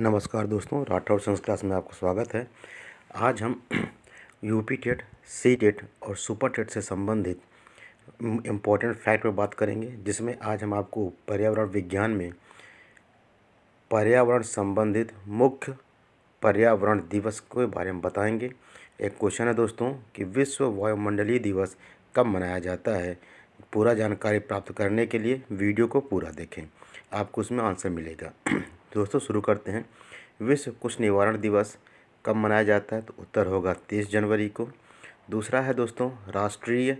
नमस्कार दोस्तों Rathore science class में आपका स्वागत है आज हम यूपी टेट सी टेट और सुपर टेट से संबंधित इम्पोर्टेंट फैक्ट पर बात करेंगे जिसमें आज हम आपको पर्यावरण विज्ञान में पर्यावरण संबंधित मुख्य पर्यावरण दिवस के बारे में बताएंगे एक क्वेश्चन है दोस्तों कि विश्व वायुमंडलीय दिवस कब मनाया जाता है पूरा जानकारी प्राप्त करने के लिए वीडियो को पूरा देखें आपको उसमें आंसर मिलेगा दोस्तों शुरू करते हैं विश्व कुछ निवारण दिवस कब मनाया जाता है तो उत्तर होगा तीस जनवरी को दूसरा है दोस्तों राष्ट्रीय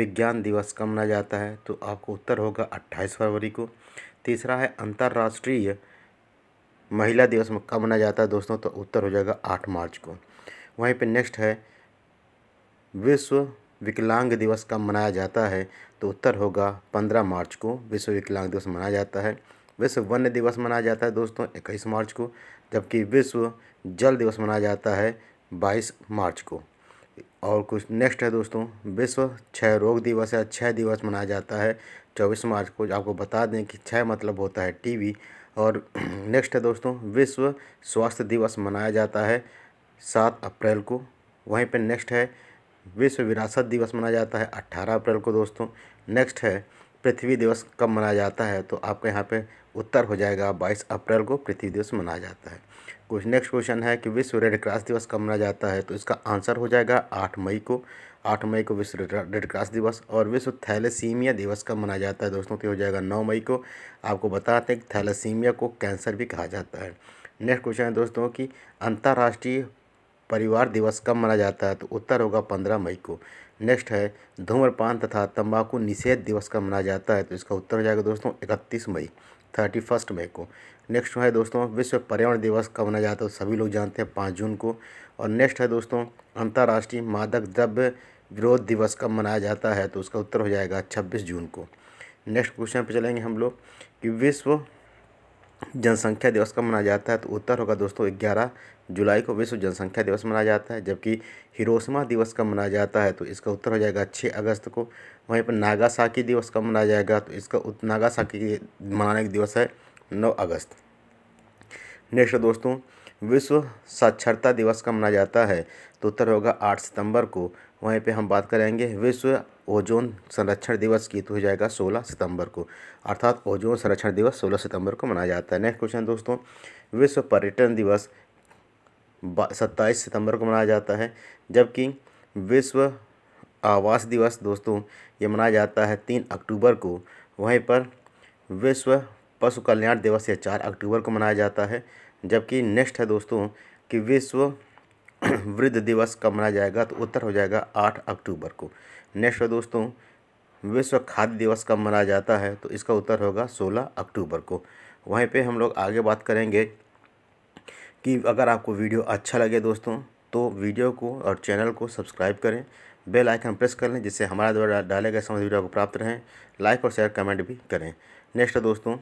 विज्ञान दिवस कब मनाया जाता है तो आपको उत्तर होगा अट्ठाईस फरवरी को तीसरा है अंतर्राष्ट्रीय महिला दिवस कब मनाया जाता है दोस्तों तो उत्तर हो जाएगा आठ मार्च को वहीं पे नेक्स्ट है विश्व विकलांग दिवस कब मनाया जाता है तो उत्तर होगा पंद्रह मार्च को विश्व विकलांग दिवस मनाया जाता है विश्व वन्य दिवस मनाया जाता है दोस्तों इक्कीस मार्च को जबकि विश्व जल दिवस मनाया जाता है बाईस मार्च को और कुछ नेक्स्ट है दोस्तों विश्व क्षय रोग दिवस या क्षय दिवस मनाया जाता है चौबीस मार्च को आपको बता दें कि क्षय मतलब होता है टीबी और नेक्स्ट है दोस्तों विश्व स्वास्थ्य दिवस मनाया जाता है सात अप्रैल को वहीं पर नेक्स्ट है विश्व विरासत दिवस मनाया जाता है अट्ठारह अप्रैल को दोस्तों नेक्स्ट है पृथ्वी दिवस कब मनाया जाता है तो आपके यहाँ पे उत्तर हो जाएगा बाईस अप्रैल को पृथ्वी दिवस मनाया जाता है कुछ नेक्स्ट क्वेश्चन है कि विश्व रेड क्रॉस दिवस कब मनाया जाता है तो इसका आंसर हो जाएगा आठ मई को आठ मई को विश्व रेड क्रॉस दिवस और विश्व थैलेसीमिया दिवस कब मनाया जाता है दोस्तों तो हो जाएगा नौ मई को आपको बताते हैं कि थैलेसीमिया को कैंसर भी कहा जाता है नेक्स्ट क्वेश्चन है दोस्तों कि अंतर्राष्ट्रीय परिवार दिवस कब मनाया जाता है तो उत्तर होगा पंद्रह मई को नेक्स्ट है धूम्रपान तथा तंबाकू निषेध दिवस का मनाया जाता है तो इसका उत्तर हो जाएगा दोस्तों इकतीस मई थर्टी फर्स्ट मई को नेक्स्ट है दोस्तों विश्व पर्यावरण दिवस कब मनाया जाता है तो सभी लोग जानते हैं पाँच जून को और नेक्स्ट है दोस्तों अंतर्राष्ट्रीय मादक द्रव्य विरोध दिवस कब मनाया जाता है तो उसका उत्तर हो जाएगा छब्बीस जून को नेक्स्ट क्वेश्चन पर चलेंगे हम लोग कि विश्व जनसंख्या दिवस कब मनाया जाता है तो उत्तर होगा दोस्तों ग्यारह जुलाई को विश्व जनसंख्या दिवस मनाया जाता है जबकि हिरोशिमा दिवस कब मनाया जाता है तो इसका उत्तर हो जाएगा छः अगस्त को वहीं पर नागासाकी दिवस कब मनाया जाएगा तो इसका नागासाकी मनाने का दिवस है नौ अगस्त नेक्स्ट दोस्तों विश्व साक्षरता दिवस कब मनाया जाता है तो उत्तर होगा आठ सितंबर को वहीं पर हम बात करेंगे विश्व ओजोन संरक्षण दिवस गीत तो हो जाएगा 16 सितंबर को अर्थात ओजोन संरक्षण दिवस 16 सितंबर को मनाया जाता है नेक्स्ट क्वेश्चन दोस्तों विश्व पर्यटन दिवस सत्ताईस सितंबर को मनाया जाता है जबकि विश्व आवास दिवस दोस्तों ये मनाया जाता है तीन अक्टूबर को वहीं पर विश्व पशु कल्याण दिवस यह चार अक्टूबर को मनाया जाता है जबकि नेक्स्ट है दोस्तों कि विश्व वृद्ध दिवस कब मनाया जाएगा तो उत्तर हो जाएगा आठ अक्टूबर को नेक्स्ट दोस्तों विश्व खाद्य दिवस कब मनाया जाता है तो इसका उत्तर होगा सोलह अक्टूबर को वहीं पे हम लोग आगे बात करेंगे कि अगर आपको वीडियो अच्छा लगे दोस्तों तो वीडियो को और चैनल को सब्सक्राइब करें बेल आइकन प्रेस कर लें जिससे हमारे द्वारा डाले गए समझ वीडियो को प्राप्त रहें लाइक और शेयर कमेंट भी करें नेक्स्ट दोस्तों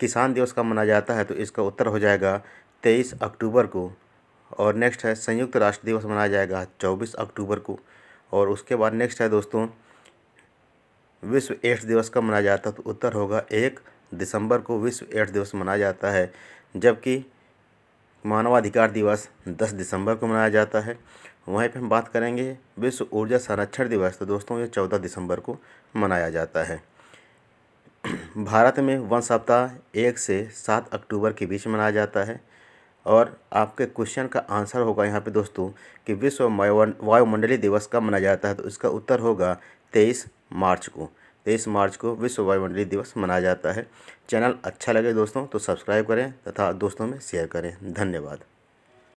किसान दिवस कब मनाया जाता है तो इसका उत्तर हो जाएगा तेईस अक्टूबर को और नेक्स्ट है संयुक्त राष्ट्र दिवस मनाया जाएगा चौबीस अक्टूबर को और उसके बाद नेक्स्ट है दोस्तों विश्व एड्स दिवस कब मनाया जाता है तो उत्तर होगा एक दिसंबर को विश्व एड्स दिवस मनाया जाता है जबकि मानवाधिकार दिवस 10 दिसंबर को मनाया जाता है वहीं पे हम बात करेंगे विश्व ऊर्जा संरक्षण दिवस तो दोस्तों ये 14 दिसंबर को मनाया जाता है भारत में वन सप्ताह एक से सात अक्टूबर के बीच मनाया जाता है और आपके क्वेश्चन का आंसर होगा यहाँ पे दोस्तों कि विश्व वायुमंडलीय दिवस कब मनाया जाता है तो इसका उत्तर होगा तेईस मार्च को तेईस मार्च को विश्व वायुमंडलीय दिवस मनाया जाता है चैनल अच्छा लगे दोस्तों तो सब्सक्राइब करें तथा दोस्तों में शेयर करें धन्यवाद